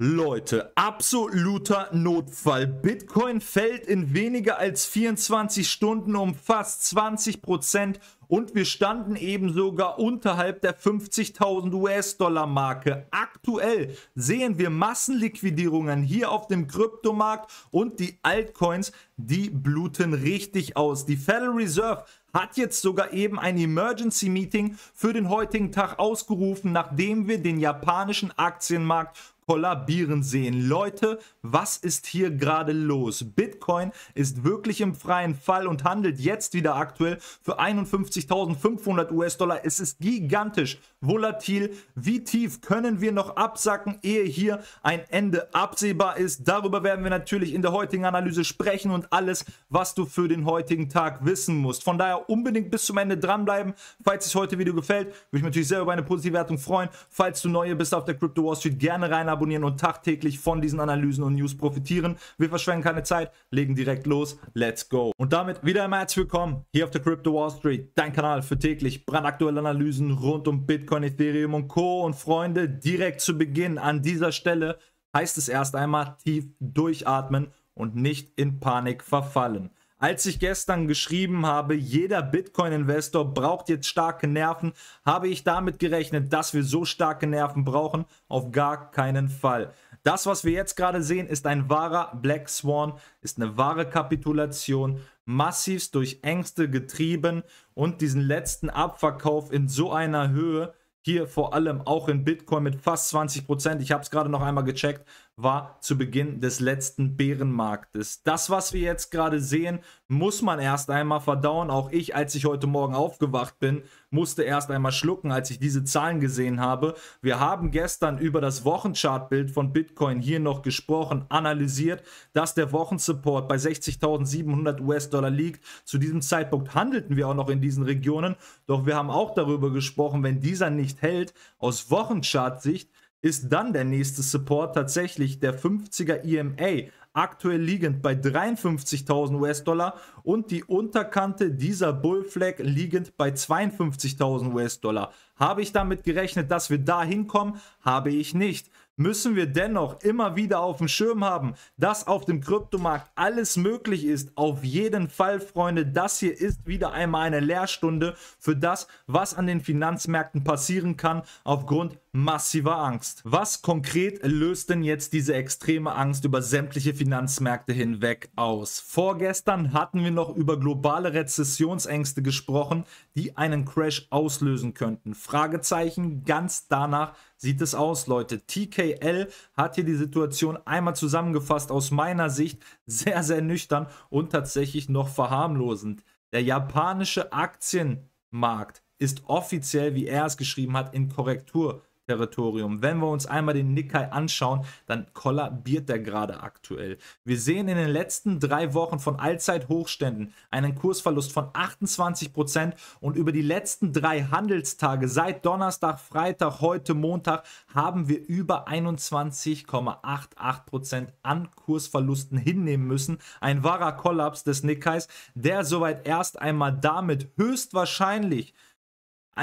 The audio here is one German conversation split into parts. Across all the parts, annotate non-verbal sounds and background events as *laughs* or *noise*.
Leute, absoluter Notfall. Bitcoin fällt in weniger als 24 Stunden um fast 20 Prozent und wir standen eben sogar unterhalb der 50.000 US-Dollar-Marke. Aktuell sehen wir Massenliquidierungen hier auf dem Kryptomarkt und die Altcoins, die bluten richtig aus. Die Federal Reserve hat jetzt sogar eben ein Emergency Meeting für den heutigen Tag ausgerufen, nachdem wir den japanischen Aktienmarkt kollabieren sehen. Leute, was ist hier gerade los? Bitcoin ist wirklich im freien Fall und handelt jetzt wieder aktuell für 51.500 US-Dollar. Es ist gigantisch volatil. Wie tief können wir noch absacken, ehe hier ein Ende absehbar ist? Darüber werden wir natürlich in der heutigen Analyse sprechen und alles, was du für den heutigen Tag wissen musst. Von daher unbedingt bis zum Ende dranbleiben. Falls es heute Video gefällt, würde ich mich natürlich sehr über eine positive Wertung freuen. Falls du neu bist auf der Crypto Wall Street, gerne rein abonnieren und tagtäglich von diesen Analysen und News profitieren. Wir verschwenden keine Zeit, legen direkt los. Let's go. Und damit wieder einmal herzlich willkommen hier auf der Crypto Wall Street, dein Kanal für täglich brandaktuelle Analysen rund um Bitcoin, Ethereum und Co. Und Freunde, direkt zu Beginn an dieser Stelle heißt es erst einmal tief durchatmen und nicht in Panik verfallen. Als ich gestern geschrieben habe, jeder Bitcoin-Investor braucht jetzt starke Nerven, habe ich damit gerechnet, dass wir so starke Nerven brauchen? Auf gar keinen Fall. Das, was wir jetzt gerade sehen, ist ein wahrer Black Swan, ist eine wahre Kapitulation, massivst durch Ängste getrieben und diesen letzten Abverkauf in so einer Höhe, hier vor allem auch in Bitcoin mit fast 20%, ich habe es gerade noch einmal gecheckt, war zu Beginn des letzten Bärenmarktes. Das, was wir jetzt gerade sehen, muss man erst einmal verdauen. Auch ich, als ich heute Morgen aufgewacht bin, musste erst einmal schlucken, als ich diese Zahlen gesehen habe. Wir haben gestern über das Wochenchartbild von Bitcoin hier noch gesprochen, analysiert, dass der Wochensupport bei 60.700 US-Dollar liegt. Zu diesem Zeitpunkt handelten wir auch noch in diesen Regionen, doch wir haben auch darüber gesprochen, wenn dieser nicht hält, aus Wochenchartsicht ist dann der nächste Support tatsächlich der 50er EMA, aktuell liegend bei 53.000 US-Dollar und die Unterkante dieser Bullflag liegend bei 52.000 US-Dollar. Habe ich damit gerechnet, dass wir da hinkommen? Habe ich nicht müssen wir dennoch immer wieder auf dem Schirm haben, dass auf dem Kryptomarkt alles möglich ist. Auf jeden Fall, Freunde, das hier ist wieder einmal eine Lehrstunde für das, was an den Finanzmärkten passieren kann aufgrund massiver Angst. Was konkret löst denn jetzt diese extreme Angst über sämtliche Finanzmärkte hinweg aus? Vorgestern hatten wir noch über globale Rezessionsängste gesprochen, die einen Crash auslösen könnten. Fragezeichen ganz danach sieht es aus, Leute. TKL hat hier die Situation einmal zusammengefasst, aus meiner Sicht sehr, sehr nüchtern und tatsächlich noch verharmlosend. Der japanische Aktienmarkt ist offiziell, wie er es geschrieben hat, in Korrektur. Territorium. Wenn wir uns einmal den Nikkei anschauen, dann kollabiert der gerade aktuell. Wir sehen in den letzten drei Wochen von Allzeithochständen einen Kursverlust von 28% Prozent und über die letzten drei Handelstage seit Donnerstag, Freitag, heute Montag haben wir über 21,88% Prozent an Kursverlusten hinnehmen müssen. Ein wahrer Kollaps des Nikkeis, der soweit erst einmal damit höchstwahrscheinlich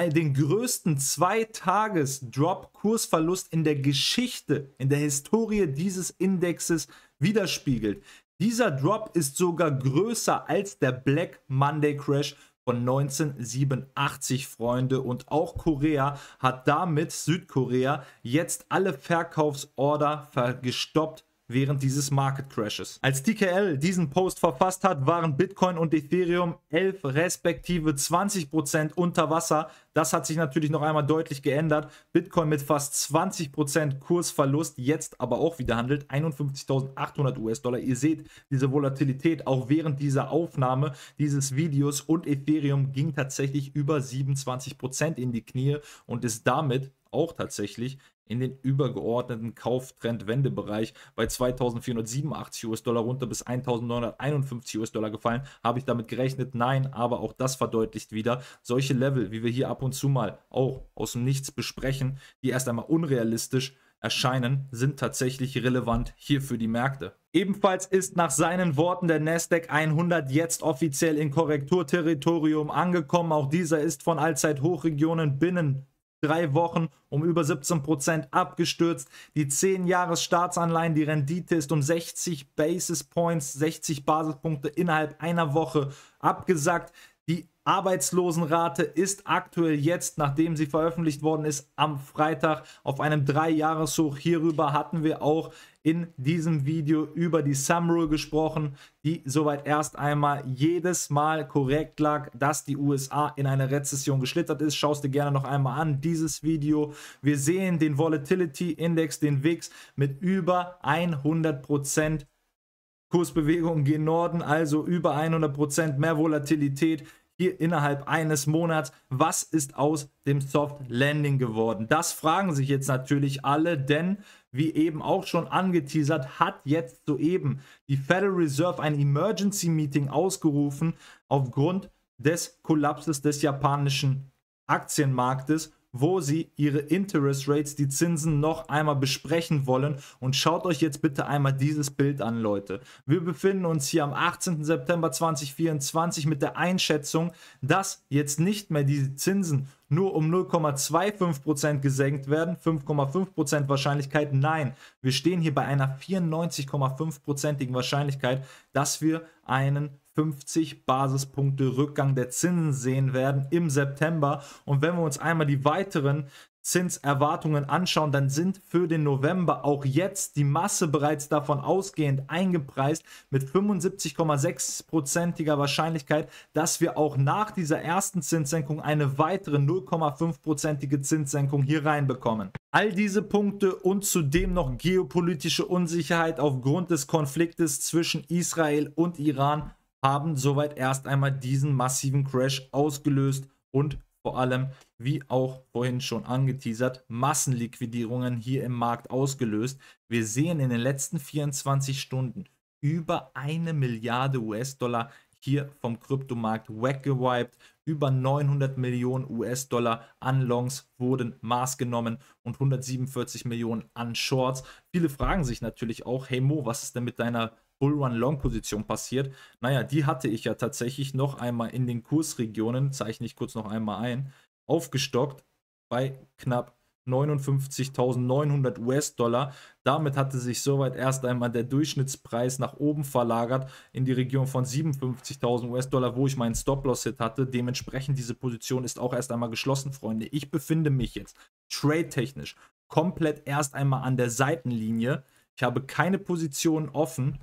den größten Zwei-Tages-Drop-Kursverlust in der Geschichte, in der Historie dieses Indexes widerspiegelt. Dieser Drop ist sogar größer als der Black Monday Crash von 1987, Freunde. Und auch Korea hat damit, Südkorea, jetzt alle Verkaufsorder gestoppt während dieses Market Crashes. Als TKL diesen Post verfasst hat, waren Bitcoin und Ethereum 11 respektive 20% unter Wasser. Das hat sich natürlich noch einmal deutlich geändert. Bitcoin mit fast 20% Kursverlust, jetzt aber auch wieder handelt 51.800 US-Dollar. Ihr seht diese Volatilität auch während dieser Aufnahme dieses Videos und Ethereum ging tatsächlich über 27% in die Knie und ist damit auch tatsächlich in den übergeordneten Kauftrend-Wendebereich bei 2487 US-Dollar runter bis 1951 US-Dollar gefallen. Habe ich damit gerechnet? Nein, aber auch das verdeutlicht wieder. Solche Level, wie wir hier ab und zu mal auch aus dem Nichts besprechen, die erst einmal unrealistisch erscheinen, sind tatsächlich relevant hier für die Märkte. Ebenfalls ist nach seinen Worten der Nasdaq 100 jetzt offiziell in Korrekturterritorium angekommen. Auch dieser ist von Allzeithochregionen binnen drei Wochen um über 17% abgestürzt. Die 10-Jahres-Staatsanleihen, die Rendite ist um 60 Basis Points, 60 Basispunkte innerhalb einer Woche abgesackt. Die Arbeitslosenrate ist aktuell jetzt, nachdem sie veröffentlicht worden ist, am Freitag auf einem Drei-Jahres-Hoch. Hierüber hatten wir auch in diesem Video über die Sum Rule gesprochen, die soweit erst einmal jedes Mal korrekt lag, dass die USA in eine Rezession geschlittert ist. Schaust dir gerne noch einmal an, dieses Video. Wir sehen den Volatility Index, den WIX mit über 100 Prozent. Kursbewegung gen Norden, also über 100% mehr Volatilität hier innerhalb eines Monats. Was ist aus dem Soft Landing geworden? Das fragen sich jetzt natürlich alle, denn wie eben auch schon angeteasert, hat jetzt soeben die Federal Reserve ein Emergency Meeting ausgerufen aufgrund des Kollapses des japanischen Aktienmarktes wo sie ihre Interest Rates, die Zinsen noch einmal besprechen wollen. Und schaut euch jetzt bitte einmal dieses Bild an, Leute. Wir befinden uns hier am 18. September 2024 mit der Einschätzung, dass jetzt nicht mehr diese Zinsen nur um 0,25% gesenkt werden, 5,5% Wahrscheinlichkeit. Nein, wir stehen hier bei einer 94,5%igen Wahrscheinlichkeit, dass wir einen 50 Basispunkte Rückgang der Zinsen sehen werden im September. Und wenn wir uns einmal die weiteren Zinserwartungen anschauen, dann sind für den November auch jetzt die Masse bereits davon ausgehend eingepreist mit 75,6%iger Wahrscheinlichkeit, dass wir auch nach dieser ersten Zinssenkung eine weitere 0,5%ige Zinssenkung hier reinbekommen. All diese Punkte und zudem noch geopolitische Unsicherheit aufgrund des Konfliktes zwischen Israel und Iran haben soweit erst einmal diesen massiven Crash ausgelöst und vor allem, wie auch vorhin schon angeteasert, Massenliquidierungen hier im Markt ausgelöst. Wir sehen in den letzten 24 Stunden über eine Milliarde US-Dollar hier vom Kryptomarkt weggewiped. Über 900 Millionen US-Dollar an Longs wurden maßgenommen und 147 Millionen an Shorts. Viele fragen sich natürlich auch, hey Mo, was ist denn mit deiner bullrun long position passiert. Naja, die hatte ich ja tatsächlich noch einmal in den Kursregionen, zeichne ich kurz noch einmal ein, aufgestockt bei knapp 59.900 US-Dollar. Damit hatte sich soweit erst einmal der Durchschnittspreis nach oben verlagert in die Region von 57.000 US-Dollar, wo ich meinen Stop-Loss-Hit hatte. Dementsprechend diese Position ist auch erst einmal geschlossen, Freunde. Ich befinde mich jetzt trade-technisch komplett erst einmal an der Seitenlinie. Ich habe keine Positionen offen.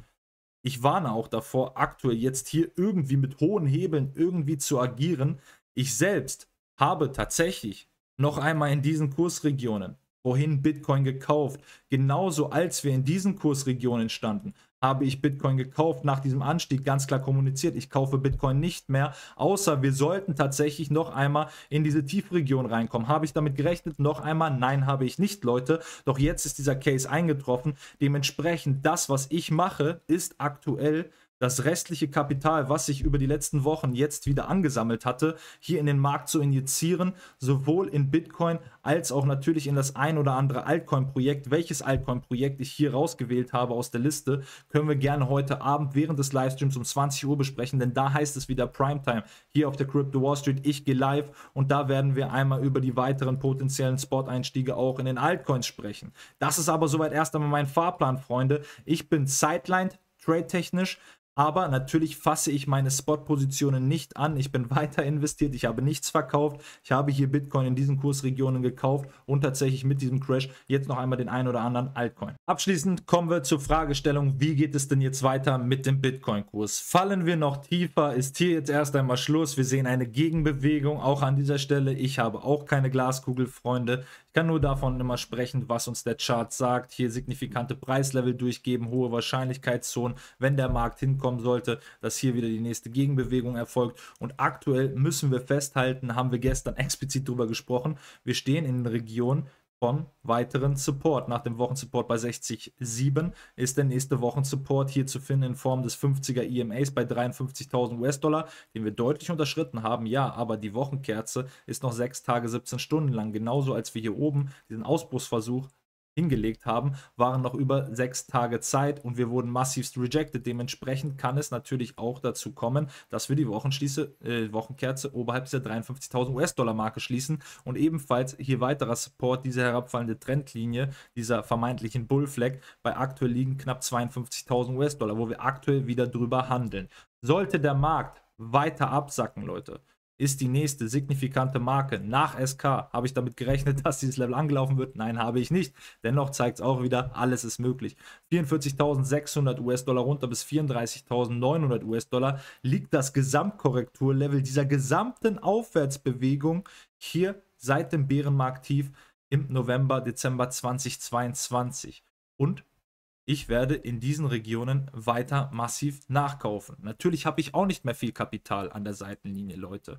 Ich warne auch davor, aktuell jetzt hier irgendwie mit hohen Hebeln irgendwie zu agieren. Ich selbst habe tatsächlich noch einmal in diesen Kursregionen, wohin Bitcoin gekauft, genauso als wir in diesen Kursregionen standen, habe ich Bitcoin gekauft, nach diesem Anstieg ganz klar kommuniziert, ich kaufe Bitcoin nicht mehr, außer wir sollten tatsächlich noch einmal in diese Tiefregion reinkommen. Habe ich damit gerechnet? Noch einmal? Nein, habe ich nicht, Leute. Doch jetzt ist dieser Case eingetroffen. Dementsprechend, das, was ich mache, ist aktuell das restliche Kapital, was sich über die letzten Wochen jetzt wieder angesammelt hatte, hier in den Markt zu injizieren, sowohl in Bitcoin als auch natürlich in das ein oder andere Altcoin-Projekt. Welches Altcoin-Projekt ich hier rausgewählt habe aus der Liste, können wir gerne heute Abend während des Livestreams um 20 Uhr besprechen, denn da heißt es wieder Primetime hier auf der Crypto Wall Street. Ich gehe live und da werden wir einmal über die weiteren potenziellen Spot-Einstiege auch in den Altcoins sprechen. Das ist aber soweit erst einmal mein Fahrplan, Freunde. Ich bin sidelined, trade-technisch. Aber natürlich fasse ich meine Spot-Positionen nicht an. Ich bin *laughs* weiter investiert. Ich habe nichts verkauft. Ich habe hier Bitcoin in diesen Kursregionen gekauft und tatsächlich mit diesem Crash jetzt noch einmal den ein oder anderen Altcoin. Abschließend kommen wir zur Fragestellung, wie geht es denn jetzt weiter mit dem Bitcoin-Kurs? Fallen wir noch tiefer? Ist hier jetzt erst einmal Schluss? Wir sehen eine Gegenbewegung auch an dieser Stelle. Ich habe auch keine Glaskugel, Freunde. Ich kann nur davon immer sprechen, was uns der Chart sagt. Hier signifikante Preislevel durchgeben, hohe Wahrscheinlichkeitszonen, wenn der Markt hinkommt kommen sollte, dass hier wieder die nächste Gegenbewegung erfolgt. Und aktuell müssen wir festhalten, haben wir gestern *laughs* explizit darüber gesprochen, wir stehen in der Region von weiteren Support. Nach dem Wochensupport bei 60,7 ist der nächste Wochensupport hier zu finden in Form des 50er EMAs bei 53.000 US-Dollar, den wir deutlich unterschritten haben. Ja, aber die Wochenkerze ist noch sechs Tage, 17 Stunden lang. Genauso als wir hier oben diesen Ausbruchsversuch hingelegt haben, waren noch über sechs Tage Zeit und wir wurden massivst rejected. Dementsprechend kann es natürlich auch dazu kommen, dass wir die Wochenschließe, äh, Wochenkerze oberhalb dieser 53.000 US-Dollar-Marke schließen und ebenfalls hier weiterer Support, diese herabfallende Trendlinie dieser vermeintlichen Bullflag bei aktuell liegen knapp 52.000 US-Dollar, wo wir aktuell wieder drüber handeln. Sollte der Markt weiter absacken, Leute, ist die nächste signifikante Marke nach SK. Habe ich damit gerechnet, *laughs* dass dieses Level angelaufen wird? Nein, habe ich nicht. Dennoch zeigt es auch wieder, alles ist möglich. 44.600 US-Dollar runter bis 34.900 US-Dollar liegt das Gesamtkorrekturlevel dieser gesamten Aufwärtsbewegung hier seit dem Bärenmarkt tief im November, Dezember 2022. Und ich werde in diesen Regionen weiter massiv nachkaufen. Natürlich habe ich auch nicht mehr viel Kapital an der Seitenlinie, Leute.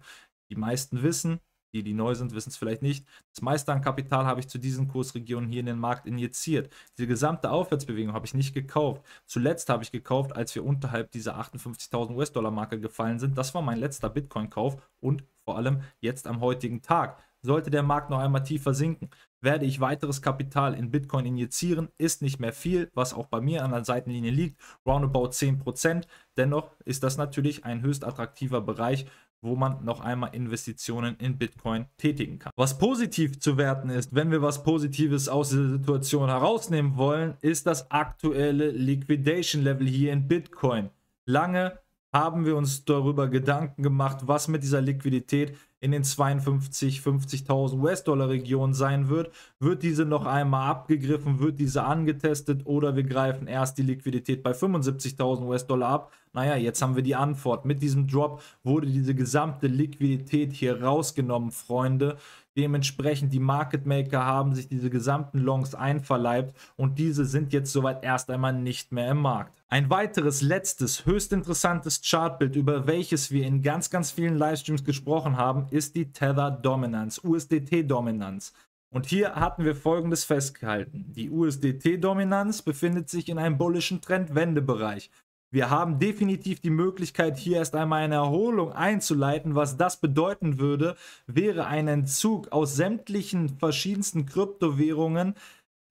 Die meisten wissen, die, die neu sind, wissen es vielleicht nicht. Das meiste an Kapital habe ich zu diesen Kursregionen hier in den Markt injiziert. Diese gesamte Aufwärtsbewegung habe ich nicht gekauft. Zuletzt habe ich gekauft, als wir unterhalb dieser 58.000 US-Dollar-Marke gefallen sind. Das war mein letzter Bitcoin-Kauf und vor allem jetzt am heutigen Tag. Sollte der Markt noch einmal tiefer sinken, werde ich weiteres Kapital in Bitcoin injizieren, ist nicht mehr viel, was auch bei mir an der Seitenlinie liegt, roundabout 10%. Dennoch ist das natürlich ein höchst attraktiver Bereich, wo man noch einmal Investitionen in Bitcoin tätigen kann. Was positiv zu werten ist, wenn wir was Positives aus dieser Situation herausnehmen wollen, ist das aktuelle Liquidation Level hier in Bitcoin. Lange haben wir uns darüber Gedanken gemacht, was mit dieser Liquidität in den 52, 50.000 US-Dollar Regionen sein wird, wird diese noch einmal abgegriffen, wird diese angetestet oder wir greifen erst die Liquidität bei 75.000 US-Dollar ab. Naja, jetzt haben wir die Antwort. Mit diesem Drop wurde diese gesamte Liquidität hier rausgenommen, Freunde. Dementsprechend die Market Maker haben sich diese gesamten Longs einverleibt und diese sind jetzt soweit erst einmal nicht mehr im Markt. Ein weiteres, letztes, höchst interessantes Chartbild, über welches wir in ganz, ganz vielen Livestreams gesprochen haben, ist die Tether Dominance, USDT-Dominanz. Und hier hatten wir folgendes festgehalten. Die USDT-Dominanz befindet sich in einem bullischen Trendwendebereich. Wir haben definitiv die Möglichkeit, hier erst einmal eine Erholung einzuleiten. Was das bedeuten würde, wäre ein Entzug aus sämtlichen verschiedensten Kryptowährungen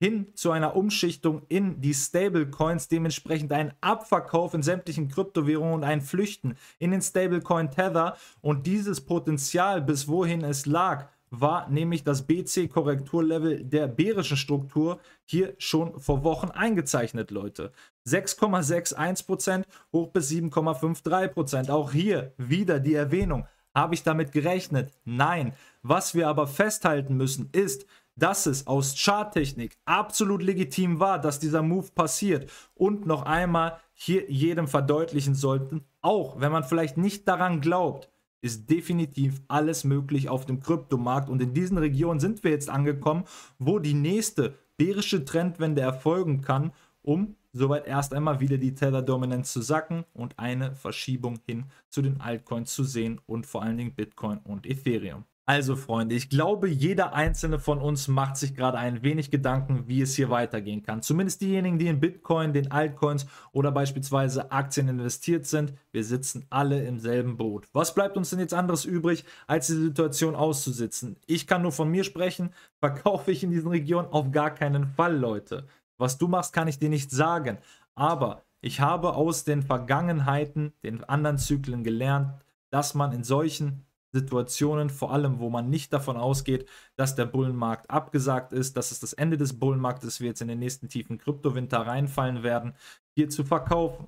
hin zu einer Umschichtung in die Stablecoins, dementsprechend ein Abverkauf in sämtlichen Kryptowährungen und ein Flüchten in den Stablecoin Tether. Und dieses Potenzial, bis wohin es lag, war nämlich das BC-Korrekturlevel der bärischen Struktur hier schon vor Wochen eingezeichnet, Leute. 6,61% hoch bis 7,53%. Auch hier wieder die Erwähnung. Habe ich damit gerechnet? Nein. Was wir aber festhalten müssen, ist, dass es aus Charttechnik absolut legitim war, dass dieser Move passiert und noch einmal hier jedem verdeutlichen sollten, auch wenn man vielleicht nicht daran glaubt, ist definitiv alles möglich auf dem Kryptomarkt und in diesen Regionen sind wir jetzt angekommen, wo die nächste bärische Trendwende erfolgen kann, um Soweit erst einmal wieder die Tether-Dominanz zu sacken und eine Verschiebung hin zu den Altcoins zu sehen und vor allen Dingen Bitcoin und Ethereum. Also Freunde, ich glaube, jeder einzelne von uns macht sich gerade ein wenig Gedanken, wie es hier weitergehen kann. Zumindest diejenigen, die in Bitcoin, den Altcoins oder beispielsweise Aktien investiert sind. Wir sitzen alle im selben Boot. Was bleibt uns denn jetzt anderes übrig, als die Situation auszusitzen? Ich kann nur von mir sprechen, verkaufe ich in diesen Regionen auf gar keinen Fall, Leute. Was du machst, kann ich dir nicht sagen. Aber ich habe aus den Vergangenheiten, den anderen Zyklen gelernt, dass man in solchen Situationen, vor allem wo man nicht davon ausgeht, dass der Bullenmarkt abgesagt ist, dass es das Ende des Bullenmarktes, wir jetzt in den nächsten tiefen Kryptowinter reinfallen werden, hier zu verkaufen.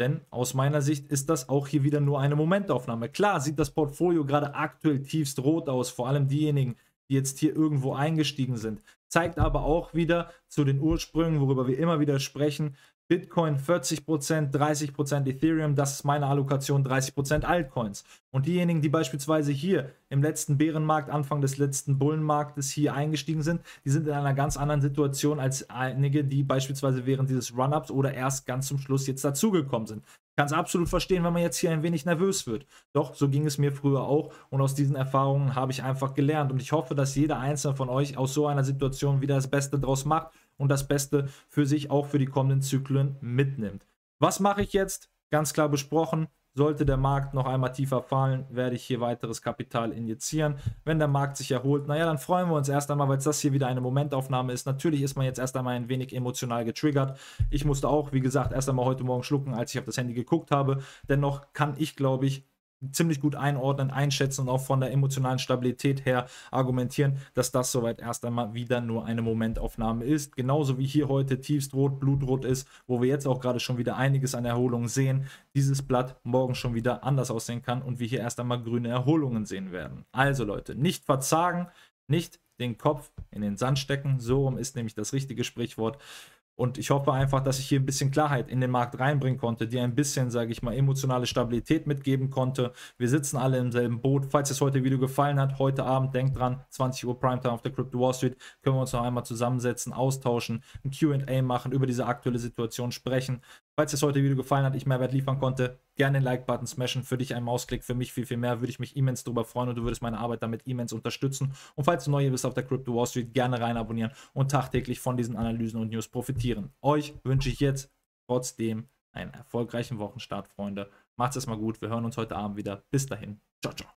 Denn aus meiner Sicht ist das auch hier wieder nur eine Momentaufnahme. Klar sieht das Portfolio gerade aktuell tiefst rot aus, vor allem diejenigen, die jetzt hier irgendwo eingestiegen sind zeigt aber auch wieder zu den Ursprüngen, worüber wir immer wieder sprechen, Bitcoin 40%, 30% Ethereum, das ist meine Allokation, 30% Altcoins. Und diejenigen, die beispielsweise hier im letzten Bärenmarkt, Anfang des letzten Bullenmarktes hier eingestiegen sind, die sind in einer ganz anderen Situation als einige, die beispielsweise während dieses Run-Ups oder erst ganz zum Schluss jetzt dazugekommen sind. Ich kann es absolut verstehen, wenn man jetzt hier ein wenig nervös wird. Doch, so ging es mir früher auch und aus diesen Erfahrungen habe ich einfach gelernt und ich hoffe, dass jeder einzelne von euch aus so einer Situation wieder das Beste draus macht und das Beste für sich auch für die kommenden Zyklen mitnimmt. Was mache ich jetzt? Ganz klar besprochen. Sollte der Markt noch einmal tiefer fallen, werde ich hier weiteres Kapital injizieren. Wenn der Markt sich erholt, naja, dann freuen wir uns erst einmal, weil das hier wieder eine Momentaufnahme ist. Natürlich ist man jetzt erst einmal ein wenig emotional getriggert. Ich musste auch, wie gesagt, erst einmal heute Morgen schlucken, als ich auf das Handy geguckt habe. Dennoch kann ich, glaube ich, ziemlich gut einordnen, einschätzen und auch von der emotionalen Stabilität her argumentieren, dass das soweit erst einmal wieder nur eine Momentaufnahme ist. Genauso wie hier heute tiefst rot, blutrot ist, wo wir jetzt auch gerade schon wieder einiges an Erholung sehen, dieses Blatt morgen schon wieder anders aussehen kann und wir hier erst einmal grüne Erholungen sehen werden. Also Leute, nicht verzagen, nicht den Kopf in den Sand stecken, so rum ist nämlich das richtige Sprichwort. Und ich hoffe einfach, dass ich hier ein bisschen Klarheit in den Markt reinbringen konnte, dir ein bisschen, sage ich mal, emotionale Stabilität mitgeben konnte. Wir sitzen alle im selben Boot. Falls es heute Video gefallen hat, heute Abend, denkt dran, 20 Uhr Primetime auf der Crypto Wall Street, können wir uns noch einmal zusammensetzen, austauschen, ein QA machen, über diese aktuelle Situation sprechen. Falls dir das heute Video gefallen hat, ich Mehrwert liefern konnte, gerne den Like-Button smashen. Für dich ein Mausklick, für mich viel, viel mehr. Würde ich mich immens darüber freuen und du würdest meine Arbeit damit immens unterstützen. Und falls du neu hier bist auf der Crypto Wall Street, gerne rein abonnieren und tagtäglich von diesen Analysen und News profitieren. Euch wünsche ich jetzt trotzdem einen erfolgreichen Wochenstart, Freunde. Macht's erstmal gut. Wir hören uns heute Abend wieder. Bis dahin. Ciao, ciao.